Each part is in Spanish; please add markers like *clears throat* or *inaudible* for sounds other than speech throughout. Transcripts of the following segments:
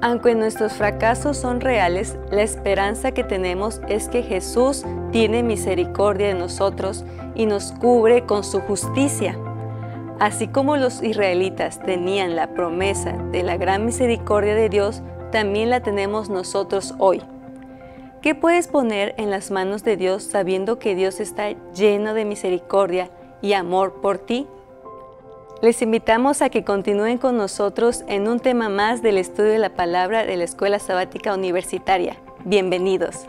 Aunque nuestros fracasos son reales, la esperanza que tenemos es que Jesús tiene misericordia de nosotros y nos cubre con su justicia. Así como los israelitas tenían la promesa de la gran misericordia de Dios, también la tenemos nosotros hoy. ¿Qué puedes poner en las manos de Dios sabiendo que Dios está lleno de misericordia y amor por ti? Les invitamos a que continúen con nosotros en un tema más del estudio de la palabra de la Escuela Sabática Universitaria. Bienvenidos.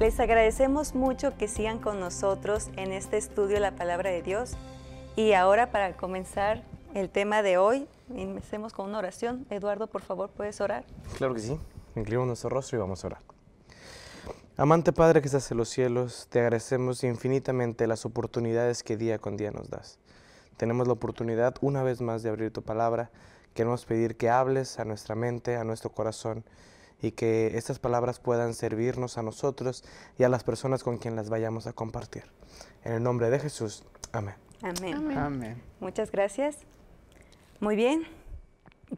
Les agradecemos mucho que sigan con nosotros en este estudio de la palabra de Dios y ahora para comenzar el tema de hoy, empecemos con una oración. Eduardo, por favor, ¿puedes orar? Claro que sí. Inclinamos nuestro rostro y vamos a orar. Amante Padre que estás en los cielos, te agradecemos infinitamente las oportunidades que día con día nos das. Tenemos la oportunidad una vez más de abrir tu palabra. Queremos pedir que hables a nuestra mente, a nuestro corazón, y que estas palabras puedan servirnos a nosotros y a las personas con quien las vayamos a compartir. En el nombre de Jesús. Amén. Amén. Muchas gracias. Muy bien,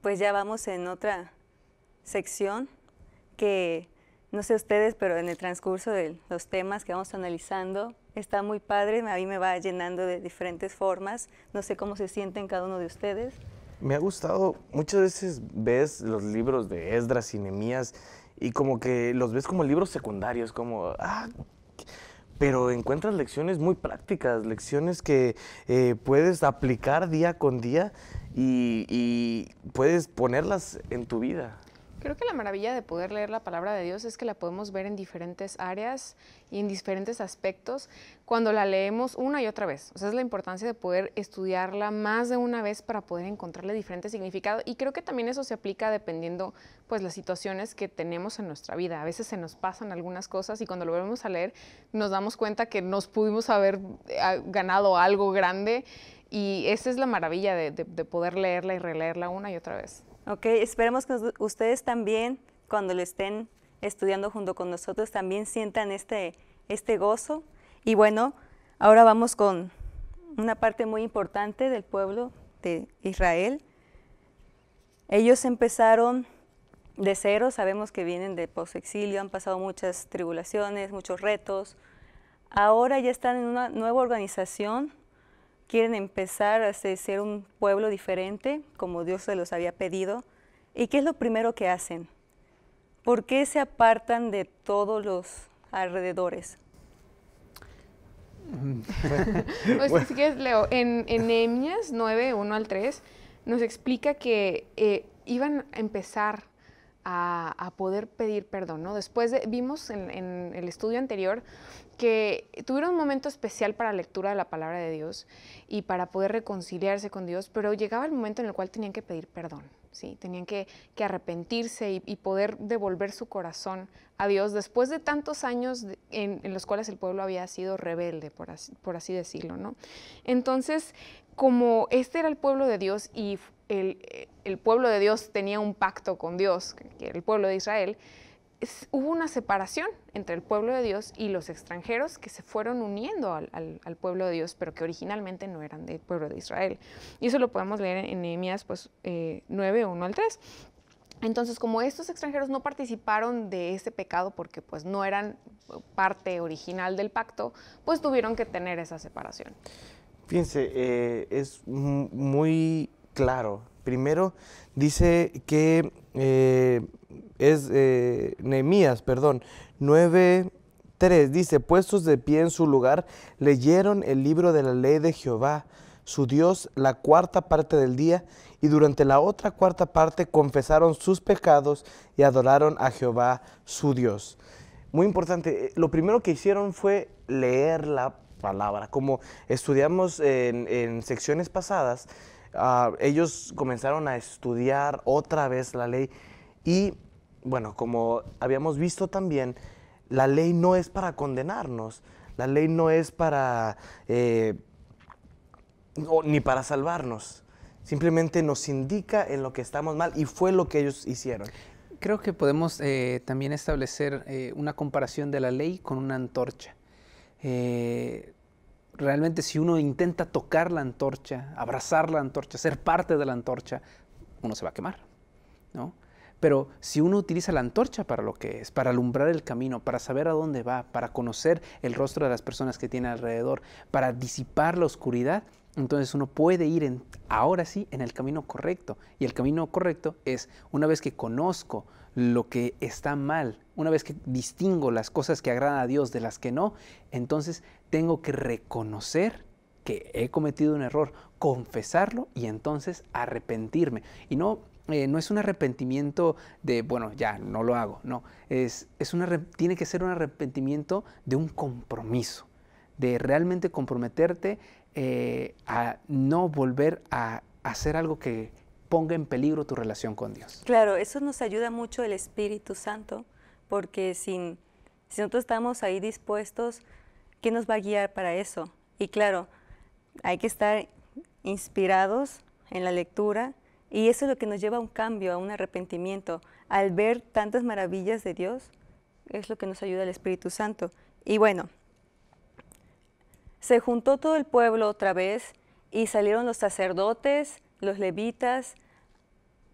pues ya vamos en otra sección que no sé ustedes, pero en el transcurso de los temas que vamos analizando, está muy padre, a mí me va llenando de diferentes formas, no sé cómo se sienten cada uno de ustedes. Me ha gustado, muchas veces ves los libros de Esdras y Nemías y como que los ves como libros secundarios, como, ah, pero encuentras lecciones muy prácticas, lecciones que eh, puedes aplicar día con día y, puedes ponerlas en tu vida. Creo que la maravilla de poder leer la palabra de Dios es que la podemos ver en diferentes áreas y en diferentes aspectos cuando la leemos una y otra vez. O sea, es la importancia de poder estudiarla más de una vez para poder encontrarle diferente significado y creo que también eso se aplica dependiendo pues las situaciones que tenemos en nuestra vida. A veces se nos pasan algunas cosas y cuando lo volvemos a leer nos damos cuenta que nos pudimos haber eh, ganado algo grande y esa es la maravilla de poder leerla y releerla una y otra vez. Ok, esperemos que ustedes también, cuando lo estén estudiando junto con nosotros, también sientan este, este gozo. Y bueno, ahora vamos con una parte muy importante del pueblo de Israel. Ellos empezaron de cero, sabemos que vienen de post-exilio, han pasado muchas tribulaciones, muchos retos. Ahora ya están en una nueva organización quieren empezar a ser un pueblo diferente, como Dios se los había pedido. ¿Y qué es lo primero que hacen? ¿Por qué se apartan de todos los alrededores? Mm, *laughs* pues si Leo, en, en Nehemías 9, 1 al 3, nos explica que eh, iban a empezar a, poder pedir perdón. ¿no? Después vimos en, el estudio anterior que tuvieron un momento especial para la lectura de la palabra de Dios y para poder reconciliarse con Dios, pero llegaba el momento en el cual tenían que pedir perdón. ¿sí? Tenían que, arrepentirse y, poder devolver su corazón a Dios después de tantos años en, los cuales el pueblo había sido rebelde, por así, por así decirlo, ¿no? Entonces, como este era el pueblo de Dios y eh, el, pueblo de Dios tenía un pacto con Dios, que era el pueblo de Israel, hubo una separación entre el pueblo de Dios y los extranjeros que se fueron uniendo al, pueblo de Dios, pero que originalmente no eran del pueblo de Israel. Y eso lo podemos leer en Nehemías pues, 9, eh, 1 al 3. Entonces, como estos extranjeros no participaron de ese pecado porque pues no eran parte original del pacto, pues tuvieron que tener esa separación. Fíjense, eh, es muy claro. Primero dice que eh, es eh, Nehemías, perdón, 93. dice, puestos de pie en su lugar, leyeron el libro de la ley de Jehová, su Dios, la cuarta parte del día, y durante la otra cuarta parte confesaron sus pecados y adoraron a Jehová, su Dios. Muy importante, lo primero que hicieron fue leer la palabra, como estudiamos en secciones pasadas Ah, ellos comenzaron a estudiar otra vez la ley y, bueno, como habíamos visto también, la ley no es para condenarnos, la ley no es para, eh, ni para salvarnos, simplemente nos indica en lo que estamos mal y fue lo que ellos hicieron. Creo que podemos eh, también establecer eh, una comparación de la ley con una antorcha realmente si uno intenta tocar la antorcha, abrazar la antorcha, ser parte de la antorcha, uno se va a quemar, ¿no? Pero si uno utiliza la antorcha para lo que es, para alumbrar el camino, para saber a dónde va, para conocer el rostro de las personas que tiene alrededor, para disipar la oscuridad, entonces uno puede ir ahora sí en el camino correcto. Y el camino correcto es una vez que conozco lo que está mal, una vez que distingo las cosas que agradan a Dios de las que no, entonces tengo que reconocer que he cometido un error, confesarlo y entonces arrepentirme. Y no, eh, no es un arrepentimiento de, bueno, ya, no lo hago, no, es, es una, tiene que ser un arrepentimiento de un compromiso, de realmente comprometerte eh, a no volver a hacer algo que ponga en peligro tu relación con Dios. Claro, eso nos ayuda mucho el Espíritu Santo, porque sin, si nosotros estamos ahí dispuestos, ¿qué nos va a guiar para eso? Y claro, hay que estar inspirados en la lectura y eso es lo que nos lleva a un cambio, a un arrepentimiento. Al ver tantas maravillas de Dios, es lo que nos ayuda el Espíritu Santo. Y bueno, se juntó todo el pueblo otra vez y salieron los sacerdotes, los levitas.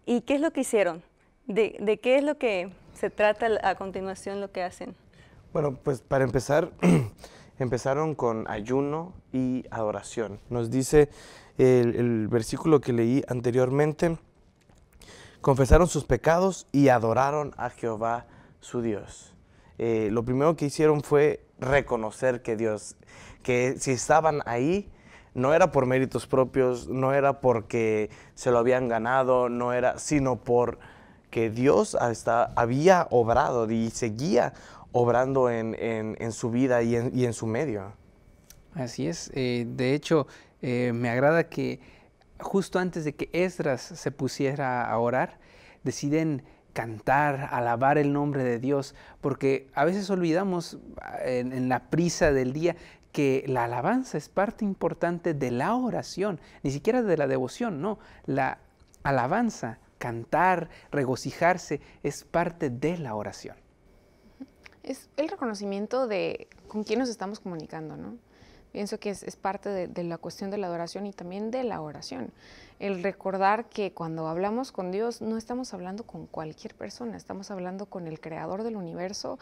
¿Y qué es lo que hicieron? ¿De, qué es lo que se trata a continuación lo que hacen? Bueno, pues para empezar, *clears throat* empezaron con ayuno y adoración. Nos dice el, versículo que leí anteriormente, confesaron sus pecados y adoraron a Jehová su Dios. Eh, lo primero que hicieron fue reconocer que Dios que si estaban ahí, no era por méritos propios, no era porque se lo habían ganado, no era, sino por que Dios hasta había obrado y seguía obrando en, en, su vida y en, su medio. Así es. Eh, de hecho, eh, me agrada que justo antes de que Esdras se pusiera a orar, deciden cantar, alabar el nombre de Dios, porque a veces olvidamos ah, en, la prisa del día que la alabanza es parte importante de la oración, ni siquiera de la devoción, no, la alabanza, cantar, regocijarse, es parte de la oración. Es el reconocimiento de con quién nos estamos comunicando, ¿no? Pienso que es, parte de, la cuestión de la adoración y también de la oración. El recordar que cuando hablamos con Dios no estamos hablando con cualquier persona, estamos hablando con el creador del universo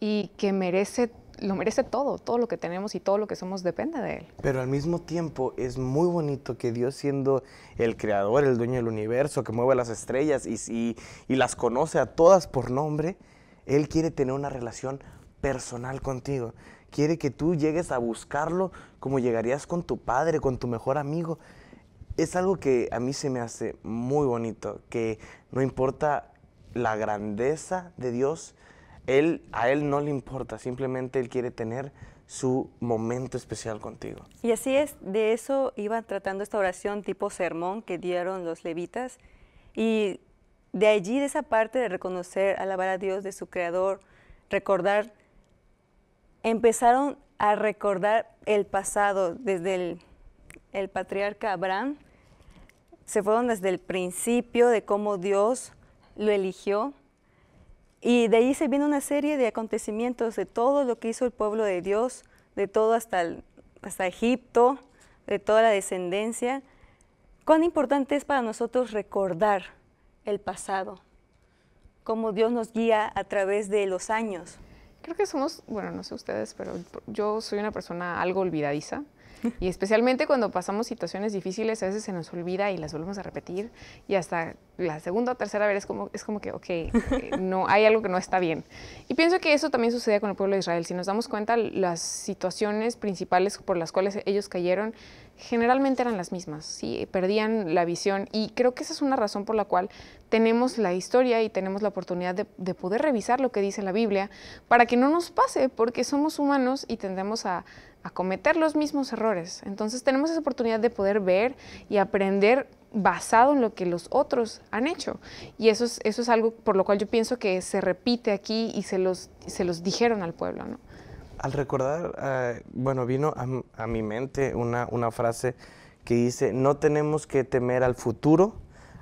y que merece, lo merece todo, todo lo que tenemos y todo lo que somos depende de Él. Pero al mismo tiempo es muy bonito que Dios siendo el creador, el dueño del universo, que mueve las estrellas y, y, y las conoce a todas por nombre, Él quiere tener una relación personal contigo. Quiere que tú llegues a buscarlo como llegarías con tu padre, con tu mejor amigo. Es algo que a mí se me hace muy bonito, que no importa la grandeza de Dios, él, a Él no le importa, simplemente Él quiere tener su momento especial contigo. Y así es, de eso iba tratando esta oración tipo sermón que dieron los levitas. Y de allí, de esa parte de reconocer, alabar a Dios, de su creador, recordar empezaron a recordar el pasado desde el, patriarca Abraham, se fueron desde el principio de cómo Dios lo eligió. Y de ahí se viene una serie de acontecimientos de todo lo que hizo el pueblo de Dios, de todo hasta, hasta Egipto, de toda la descendencia. Cuán importante es para nosotros recordar el pasado, cómo Dios nos guía a través de los años. Creo que somos, bueno, no sé ustedes, pero yo soy una persona algo olvidadiza. Y especialmente cuando pasamos situaciones difíciles, a veces se nos olvida y las volvemos a repetir. Y hasta la segunda o tercera vez es como, es como que, ok, eh, *laughs* no, hay algo que no está bien. Y pienso que eso también sucedía con el pueblo de Israel. Si nos damos cuenta, las situaciones principales por las cuales ellos cayeron generalmente eran las mismas, ¿sí? perdían la visión y creo que esa es una razón por la cual tenemos la historia y tenemos la oportunidad de, de, poder revisar lo que dice la Biblia para que no nos pase, porque somos humanos y tendemos a a cometer los mismos errores. Entonces tenemos esa oportunidad de poder ver y aprender basado en lo que los otros han hecho. Y eso es, eso es algo por lo cual yo pienso que se repite aquí y se los, se los dijeron al pueblo. ¿no? Al recordar, eh, bueno, vino a, mi mente una, una, frase que dice, no tenemos que temer al futuro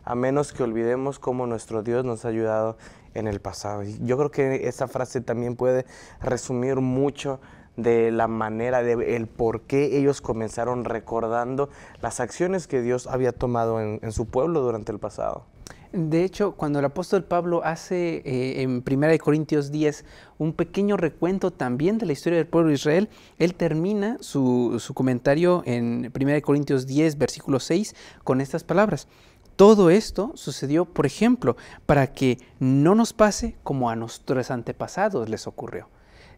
a menos que olvidemos cómo nuestro Dios nos ha ayudado en el pasado. Y yo creo que esa frase también puede resumir mucho de la manera, de el por qué ellos comenzaron recordando las acciones que Dios había tomado en, su pueblo durante el pasado. De hecho, cuando el apóstol Pablo hace eh, en 1 Corintios 10 un pequeño recuento también de la historia del pueblo de Israel, él termina su, su comentario en 1 Corintios 10, versículo 6, con estas palabras. Todo esto sucedió, por ejemplo, para que no nos pase como a nuestros antepasados les ocurrió.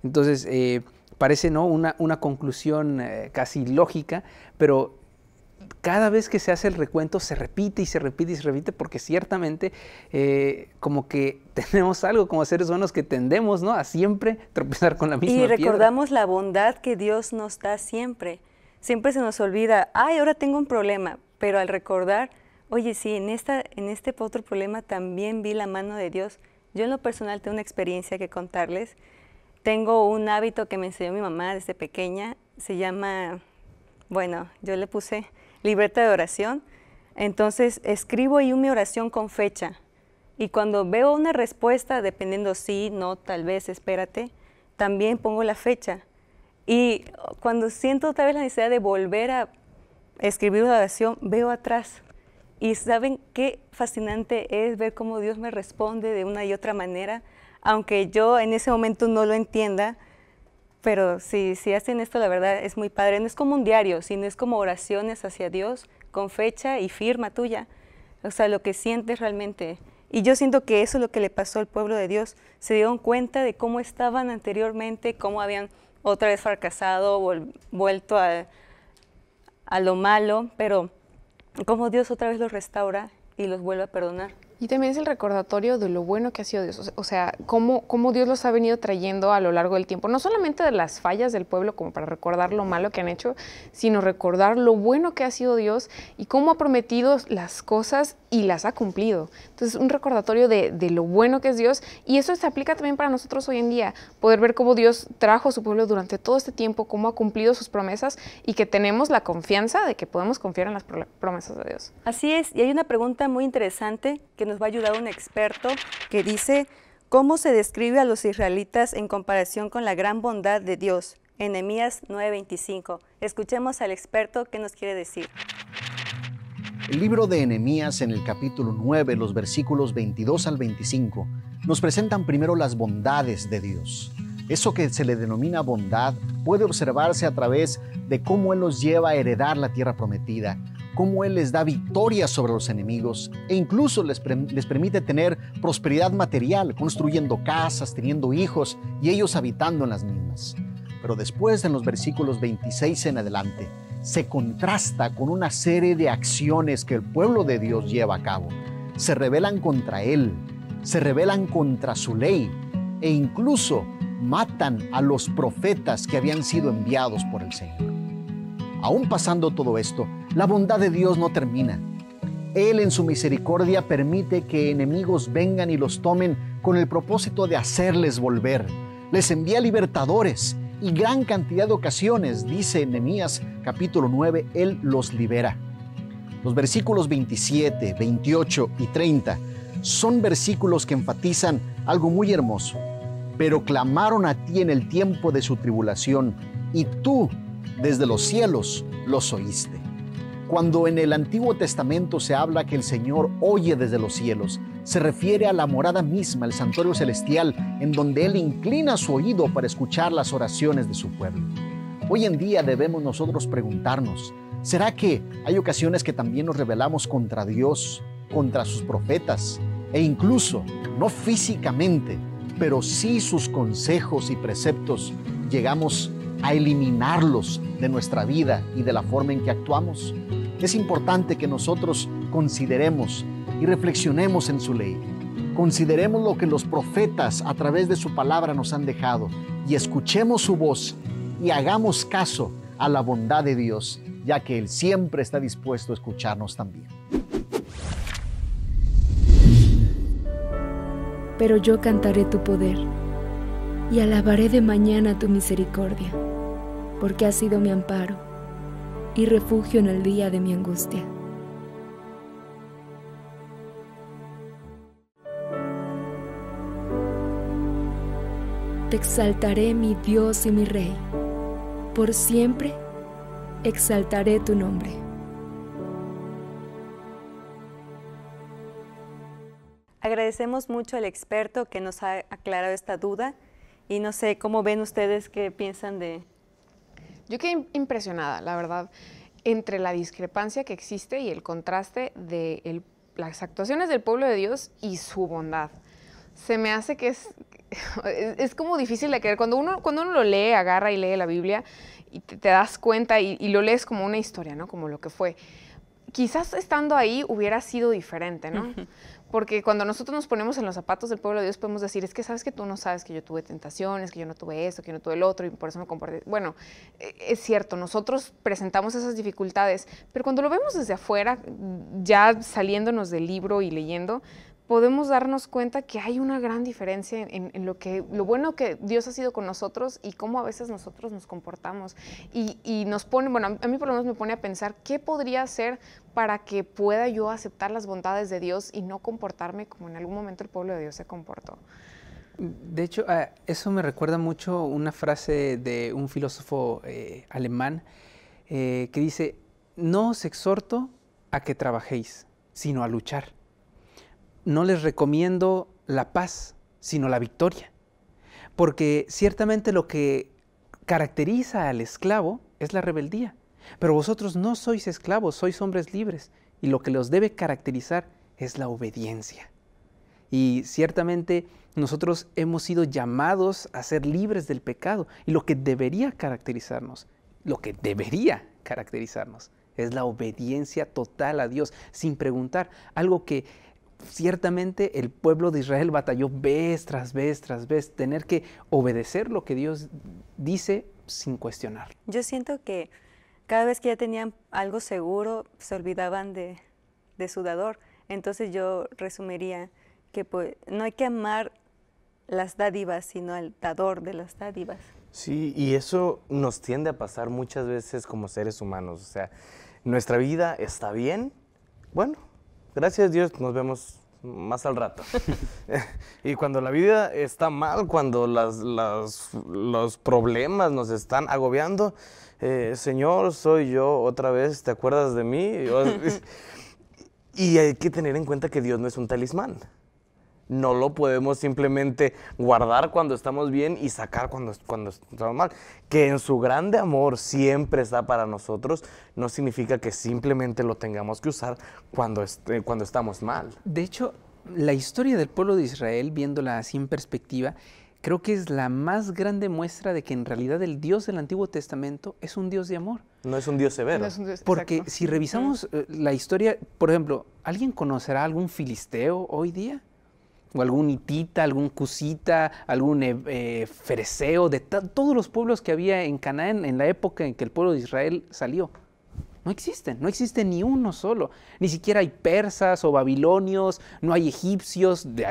Entonces, eh, parece ¿no? una, conclusión eh, casi lógica, pero cada vez que se hace el recuento se repite y se repite y se repite porque ciertamente eh, como que *laughs* tenemos algo como seres humanos que tendemos ¿no? a siempre tropezar con la misma Y recordamos la bondad que Dios nos da siempre. Siempre se nos olvida, ay, ahora tengo un problema, pero al recordar, oye, sí, esta, en este otro problema también vi la mano de Dios. Yo en lo personal tengo una experiencia que contarles tengo un hábito que me enseñó mi mamá desde pequeña, se llama, bueno, yo le puse libreta de oración, entonces escribo ahí mi oración con fecha y cuando veo una respuesta, dependiendo sí, no, tal vez, espérate, también pongo la fecha. Y cuando siento tal vez la necesidad de volver a escribir una oración, veo atrás. Y saben qué fascinante es ver cómo Dios me responde de una y otra manera aunque yo en ese momento no lo entienda, pero si, si hacen esto, la verdad es muy padre. No es como un diario, sino es como oraciones hacia Dios con fecha y firma tuya. O sea, lo que sientes realmente. Y yo siento que eso es lo que le pasó al pueblo de Dios. Se dieron cuenta de cómo estaban anteriormente, cómo habían otra vez fracasado, vuelto a, a lo malo, pero cómo Dios otra vez los restaura y los vuelve a perdonar. Y también es el recordatorio de lo bueno que ha sido Dios, o sea, cómo, cómo Dios los ha venido trayendo a lo largo del tiempo, no solamente de las fallas del pueblo como para recordar lo malo que han hecho, sino recordar lo bueno que ha sido Dios y cómo ha prometido las cosas y las ha cumplido. Entonces, es un recordatorio de, de lo bueno que es Dios y eso se aplica también para nosotros hoy en día, poder ver cómo Dios trajo a su pueblo durante todo este tiempo, cómo ha cumplido sus promesas y que tenemos la confianza de que podemos confiar en las promesas de Dios. Así es, y hay una pregunta muy interesante que nos nos va a ayudar un experto que dice cómo se describe a los israelitas en comparación con la gran bondad de Dios. Enemías 9:25. Escuchemos al experto qué nos quiere decir. El libro de Enemías en el capítulo 9, los versículos 22 al 25, nos presentan primero las bondades de Dios. Eso que se le denomina bondad puede observarse a través de cómo Él nos lleva a heredar la tierra prometida, cómo Él les da victoria sobre los enemigos e incluso les, permite tener prosperidad material, construyendo casas, teniendo hijos y ellos habitando en las mismas. Pero después en los versículos 26 en adelante, se contrasta con una serie de acciones que el pueblo de Dios lleva a cabo. Se rebelan contra Él, se rebelan contra su ley e incluso matan a los profetas que habían sido enviados por el Señor. Aún pasando todo esto, la bondad de Dios no termina. Él en su misericordia permite que enemigos vengan y los tomen con el propósito de hacerles volver. Les envía libertadores y gran cantidad de ocasiones, dice Nehemías capítulo 9, Él los libera. Los versículos 27, 28 y 30 son versículos que enfatizan algo muy hermoso. Pero clamaron a ti en el tiempo de su tribulación y tú desde los cielos los oíste. Cuando en el Antiguo Testamento se habla que el Señor oye desde los cielos, se refiere a la morada misma, el santuario celestial, en donde Él inclina su oído para escuchar las oraciones de su pueblo. Hoy en día debemos nosotros preguntarnos, ¿será que hay ocasiones que también nos rebelamos contra Dios, contra sus profetas e incluso, no físicamente, pero sí sus consejos y preceptos, llegamos a eliminarlos de nuestra vida y de la forma en que actuamos? Es importante que nosotros consideremos y reflexionemos en su ley. Consideremos lo que los profetas a través de su palabra nos han dejado y escuchemos su voz y hagamos caso a la bondad de Dios, ya que Él siempre está dispuesto a escucharnos también. Pero yo cantaré tu poder y alabaré de mañana tu misericordia, porque has sido mi amparo y refugio en el día de mi angustia. Te exaltaré mi Dios y mi Rey. Por siempre exaltaré tu nombre. Agradecemos mucho al experto que nos ha aclarado esta duda y no sé cómo ven ustedes qué piensan de, yo quedé impresionada, la verdad, entre la discrepancia que existe y el contraste de las actuaciones del pueblo de Dios y su bondad. Se me hace que es, *laughs* es, como difícil de creer. Cuando uno, cuando uno lo lee, agarra y lee la Biblia y te, das cuenta y, lo lees como una historia, ¿no? Como lo que fue. Quizás estando ahí hubiera sido diferente, ¿no? *laughs* Porque cuando nosotros nos ponemos en los zapatos del pueblo de Dios, podemos decir, es que sabes que tú no sabes que yo tuve tentaciones, que yo no tuve eso, que yo no tuve el otro, y por eso me comporté. Bueno, e, es cierto, nosotros presentamos esas dificultades, pero cuando lo vemos desde afuera, ya saliéndonos del libro y leyendo, podemos darnos cuenta que hay una gran diferencia en, lo que lo bueno que Dios ha sido con nosotros y cómo a veces nosotros nos comportamos y, nos pone, bueno, a mí por lo menos me pone a pensar qué podría hacer para que pueda yo aceptar las bondades de Dios y no comportarme como en algún momento el pueblo de Dios se comportó. De hecho, ah, eso me recuerda mucho una frase de un filósofo eh, alemán eh, que dice, no os exhorto a que trabajéis, sino a luchar no les recomiendo la paz, sino la victoria. Porque ciertamente lo que caracteriza al esclavo es la rebeldía. Pero vosotros no sois esclavos, sois hombres libres. Y lo que los debe caracterizar es la obediencia. Y ciertamente nosotros hemos sido llamados a ser libres del pecado. Y lo que debería caracterizarnos, lo que debería caracterizarnos, es la obediencia total a Dios, sin preguntar. Algo que ciertamente el pueblo de Israel batalló vez tras vez tras vez, tener que obedecer lo que Dios dice sin cuestionar. Yo siento que cada vez que ya tenían algo seguro, se olvidaban de, de su dador. Entonces yo resumiría que pues, no hay que amar las dádivas, sino al dador de las dádivas. Sí, y eso nos tiende a pasar muchas veces como seres humanos. O sea, nuestra vida está bien, bueno, gracias Dios, nos vemos más al rato. *laughs* *laughs* y cuando la vida está mal, cuando las, los problemas nos están agobiando, eh, Señor, soy yo otra vez, ¿te acuerdas de mí? *laughs* y hay que tener en cuenta que Dios no es un talismán. No lo podemos simplemente guardar cuando estamos bien y sacar cuando, estamos mal. Que en su grande amor siempre está para nosotros, no significa que simplemente lo tengamos que usar cuando, eh, cuando estamos mal. De hecho, la historia del pueblo de Israel, viéndola así en perspectiva, creo que es la más grande muestra de que en realidad el Dios del Antiguo Testamento es un Dios de amor. No es un Dios severo. Porque si revisamos eh, la historia, por ejemplo, ¿alguien conocerá algún filisteo hoy día? o algún hitita, algún cusita, algún eh, eh fereceo, de todos los pueblos que había en Canaán en la época en que el pueblo de Israel salió. No existen, no existe ni uno solo. Ni siquiera hay persas o babilonios, no hay egipcios de,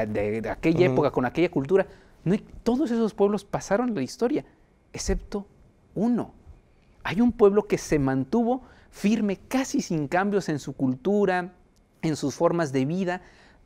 aquella época, con aquella cultura. todos esos pueblos pasaron la historia, excepto uno. Hay un pueblo que se mantuvo firme, casi sin cambios en su cultura, en sus formas de vida,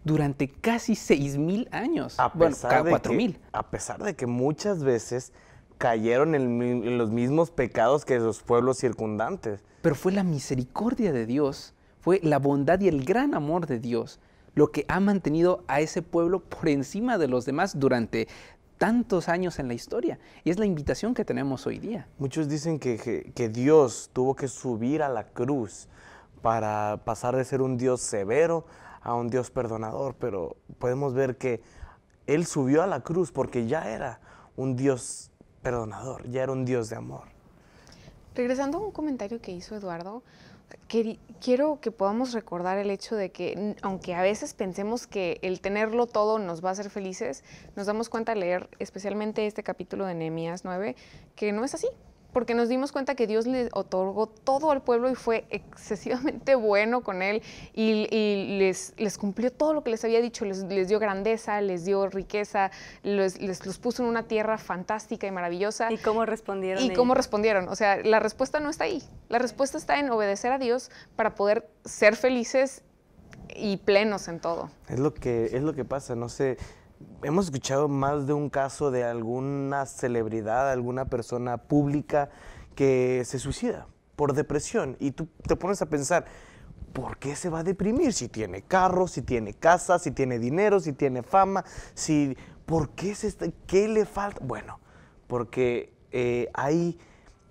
durante casi 6.000 años. A pesar 4.000. A pesar de que muchas veces cayeron en, los mismos pecados que los pueblos circundantes. Pero fue la misericordia de Dios, fue la bondad y el gran amor de Dios lo que ha mantenido a ese pueblo por encima de los demás durante tantos años en la historia. Y es la invitación que tenemos hoy día. Muchos dicen que Dios tuvo que subir a la cruz para pasar de ser un Dios severo a un Dios perdonador, pero podemos ver que Él subió a la cruz porque ya era un Dios perdonador, ya era un Dios de amor. Regresando a un comentario que hizo Eduardo, quiero que podamos recordar el hecho de que, aunque a veces pensemos que el tenerlo todo nos va a hacer felices, nos damos cuenta al leer especialmente este capítulo de Nehemías 9, que no es así, porque nos dimos cuenta que Dios le otorgó todo al pueblo y fue excesivamente bueno con él y, les, cumplió todo lo que les había dicho, les, dio grandeza, les dio riqueza, les, los puso en una tierra fantástica y maravillosa. ¿Y cómo respondieron? ¿Y cómo respondieron? O sea, la respuesta no está ahí, la respuesta está en obedecer a Dios para poder ser felices y plenos en todo. Es lo que, es lo que pasa, no sé hemos escuchado más de un caso de alguna celebridad, alguna persona pública que se suicida por depresión y tú te pones a pensar, ¿por qué se va a deprimir si tiene carro, si tiene casa, si tiene dinero, si tiene fama, si por qué se está, qué le falta? Bueno, porque eh, hay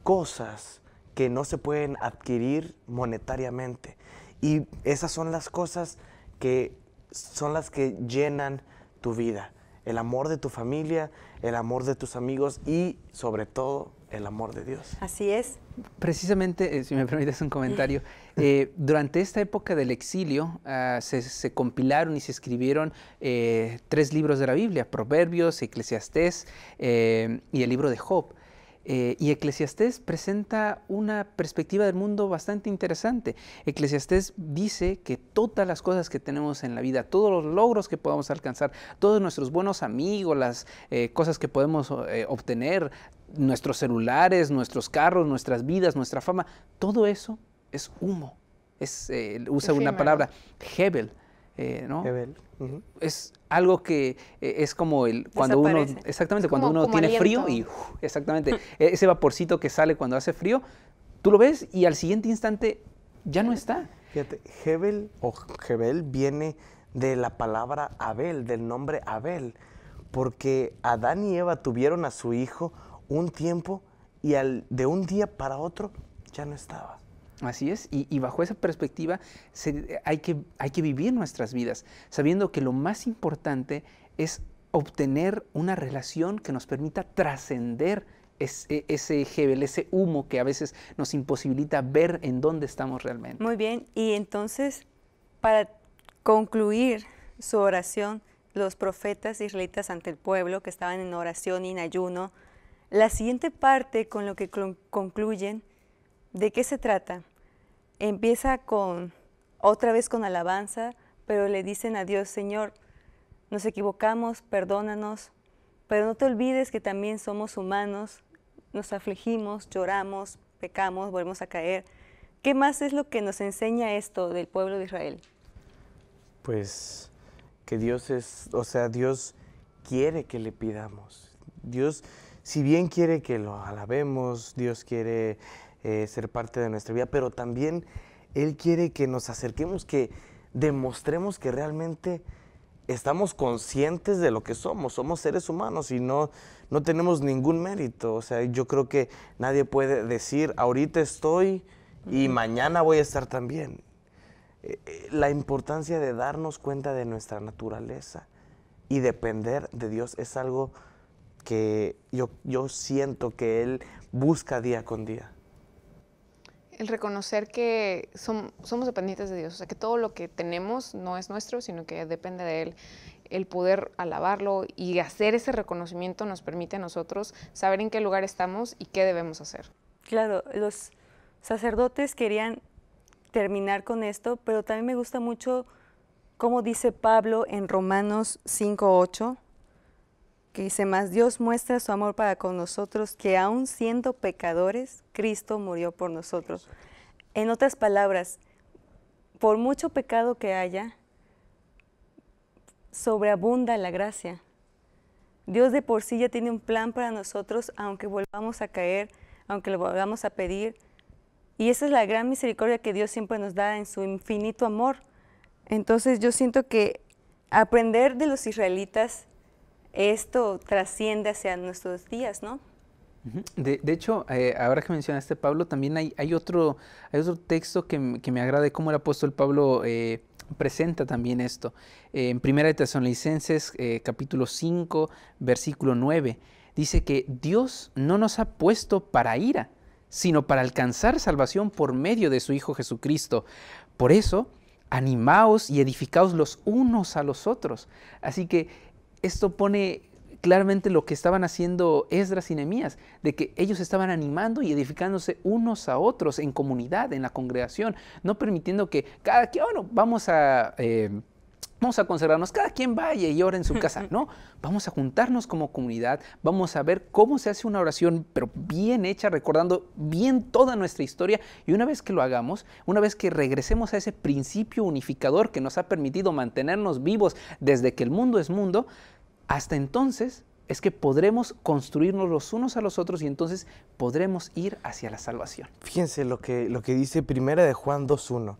cosas que no se pueden adquirir monetariamente y esas son las cosas que son las que llenan tu vida, el amor de tu familia, el amor de tus amigos y sobre todo el amor de Dios. Así es. Precisamente, eh, si me permites un comentario, *laughs* eh, durante esta época del exilio ah, se, compilaron y se escribieron eh, tres libros de la Biblia, Proverbios, Eclesiastés y el libro de Job. Eh, y Eclesiastés presenta una perspectiva del mundo bastante interesante. Eclesiastés dice que todas las cosas que tenemos en la vida, todos los logros que podamos alcanzar, todos nuestros buenos amigos, las eh, cosas que podemos eh, obtener, nuestros celulares, nuestros carros, nuestras vidas, nuestra fama, todo eso es humo. usa una palabra, Hebel, eh, Es algo que eh, es como el cuando uno exactamente cuando uno tiene frío y exactamente e-, ese vaporcito que sale cuando hace frío, tú lo ves y al siguiente instante ya no está. Fíjate, Hebel o Hebel viene de la palabra Abel, del nombre Abel, porque Adán y Eva tuvieron a su hijo un tiempo y al, de un día para otro ya no estaba. Así es, y, bajo esa perspectiva hay, que, hay que vivir nuestras vidas, sabiendo que lo más importante es obtener una relación que nos permita trascender e, ese, ese ese humo que a veces nos imposibilita ver en dónde estamos realmente. Muy bien, y entonces, para concluir su oración, los profetas israelitas ante el pueblo que estaban en oración y en ayuno, la siguiente parte con lo que concluyen, ¿de qué se trata? empieza con otra vez con alabanza, pero le dicen a Dios, Señor, nos equivocamos, perdónanos, pero no te olvides que también somos humanos, nos afligimos, lloramos, pecamos, volvemos a caer. ¿Qué más es lo que nos enseña esto del pueblo de Israel? Pues que Dios es, o sea, Dios quiere que le pidamos. Dios, si bien quiere que lo alabemos, Dios quiere eh, ser parte de nuestra vida, pero también Él quiere que nos acerquemos, que demostremos que realmente estamos conscientes de lo que somos, somos seres humanos y no, tenemos ningún mérito. O sea, yo creo que nadie puede decir, ahorita estoy y mañana voy a estar también. Eh, eh, la importancia de darnos cuenta de nuestra naturaleza y depender de Dios es algo que yo, yo siento que Él busca día con día el reconocer que somos dependientes de Dios, o sea, que todo lo que tenemos no es nuestro, sino que depende de Él. El poder alabarlo y hacer ese reconocimiento nos permite a nosotros saber en qué lugar estamos y qué debemos hacer. Claro, los sacerdotes querían terminar con esto, pero también me gusta mucho cómo dice Pablo en Romanos 5.8, que dice más, Dios muestra su amor para con nosotros, que aún siendo pecadores, Cristo murió por nosotros. En otras palabras, por mucho pecado que haya, sobreabunda la gracia. Dios de por sí ya tiene un plan para nosotros, aunque volvamos a caer, aunque lo volvamos a pedir. Y esa es la gran misericordia que Dios siempre nos da en su infinito amor. Entonces yo siento que aprender de los israelitas esto trasciende hacia nuestros días, ¿no? De, hecho, eh, ahora que mencionaste Pablo, también hay, otro, otro texto que, me agrada cómo el apóstol Pablo eh, presenta también esto. Eh, en Primera de Tesalonicenses, capítulo 5, versículo 9, dice que Dios no nos ha puesto para ira, sino para alcanzar salvación por medio de su Hijo Jesucristo. Por eso, animaos y edificaos los unos a los otros. Así que esto pone claramente lo que estaban haciendo Esdras y Nehemías, de que ellos estaban animando y edificándose unos a otros en comunidad, en la congregación, no permitiendo que cada quien, bueno, vamos a... conservarnos, eh, vamos a cada quien vaya y ora en su casa, *laughs* no, vamos a juntarnos como comunidad, vamos a ver cómo se hace una oración, pero bien hecha, recordando bien toda nuestra historia, y una vez que lo hagamos, una vez que regresemos a ese principio unificador que nos ha permitido mantenernos vivos desde que el mundo es mundo, hasta entonces es que podremos construirnos los unos a los otros y entonces podremos ir hacia la salvación. Fíjense lo que, lo que dice Primera de Juan 2.1.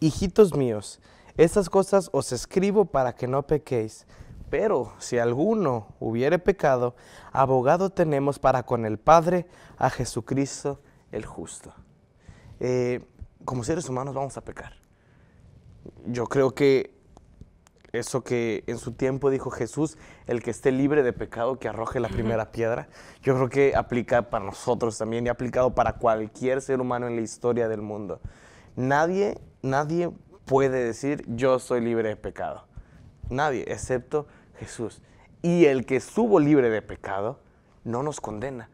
Hijitos míos, estas cosas os escribo para que no pequéis. Pero si alguno hubiere pecado, abogado tenemos para con el Padre a Jesucristo el justo. Eh, como seres humanos vamos a pecar. Yo creo que eso que en su tiempo dijo Jesús, el que esté libre de pecado, que arroje la primera piedra. Yo creo que aplica para nosotros también y ha aplicado para cualquier ser humano en la historia del mundo. Nadie, nadie puede decir yo soy libre de pecado. Nadie, excepto Jesús. Y el que estuvo libre de pecado no nos condena.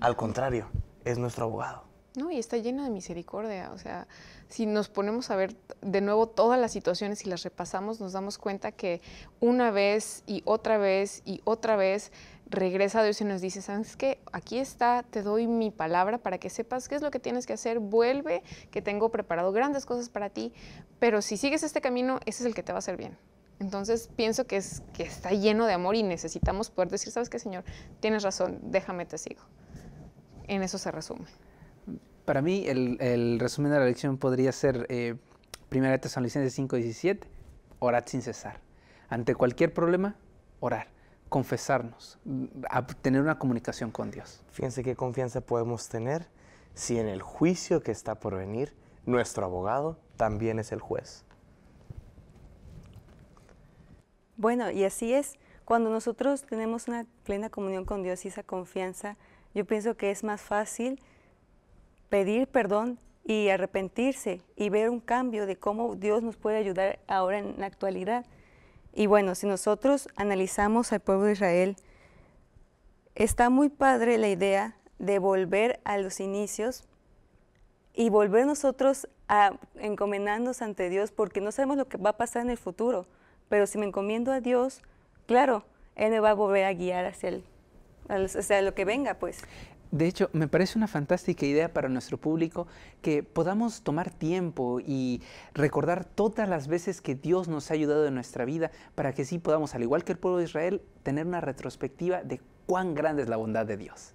Al contrario, es nuestro abogado. No, y está lleno de misericordia. O sea, si nos ponemos a ver de nuevo todas las situaciones y las repasamos, nos damos cuenta que una vez y otra vez y otra vez regresa Dios y nos dice, ¿sabes qué? Aquí está, te doy mi palabra para que sepas qué es lo que tienes que hacer, vuelve, que tengo preparado grandes cosas para ti, pero si sigues este camino, ese es el que te va a hacer bien. Entonces pienso que, es, que está lleno de amor y necesitamos poder decir, ¿sabes qué, Señor? Tienes razón, déjame te sigo. En eso se resume para mí el, resumen de la lección podría ser eh, primera eh, Luis Tesalonicenses 5:17, orad sin cesar. Ante cualquier problema, orar, confesarnos, mm, tener una comunicación con Dios. Fíjense qué confianza podemos tener si en el juicio que está por venir, nuestro abogado también es el juez. Bueno, y así es. Cuando nosotros tenemos una plena comunión con Dios y esa confianza, yo pienso que es más fácil pedir perdón y arrepentirse y ver un cambio de cómo Dios nos puede ayudar ahora en la actualidad. Y bueno, si nosotros analizamos al pueblo de Israel, está muy padre la idea de volver a los inicios y volver nosotros a encomendarnos ante Dios, porque no sabemos lo que va a pasar en el futuro, pero si me encomiendo a Dios, claro, Él me va a volver a guiar hacia, el, hacia lo que venga, pues. De hecho, me parece una fantástica idea para nuestro público que podamos tomar tiempo y recordar todas las veces que Dios nos ha ayudado en nuestra vida para que sí podamos, al igual que el pueblo de Israel, tener una retrospectiva de cuán grande es la bondad de Dios.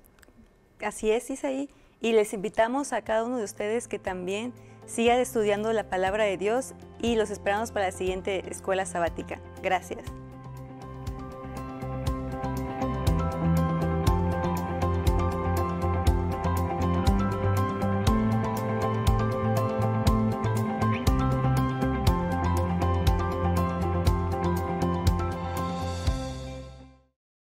Así es, Isaí. Y les invitamos a cada uno de ustedes que también siga estudiando la palabra de Dios y los esperamos para la siguiente escuela sabática. Gracias.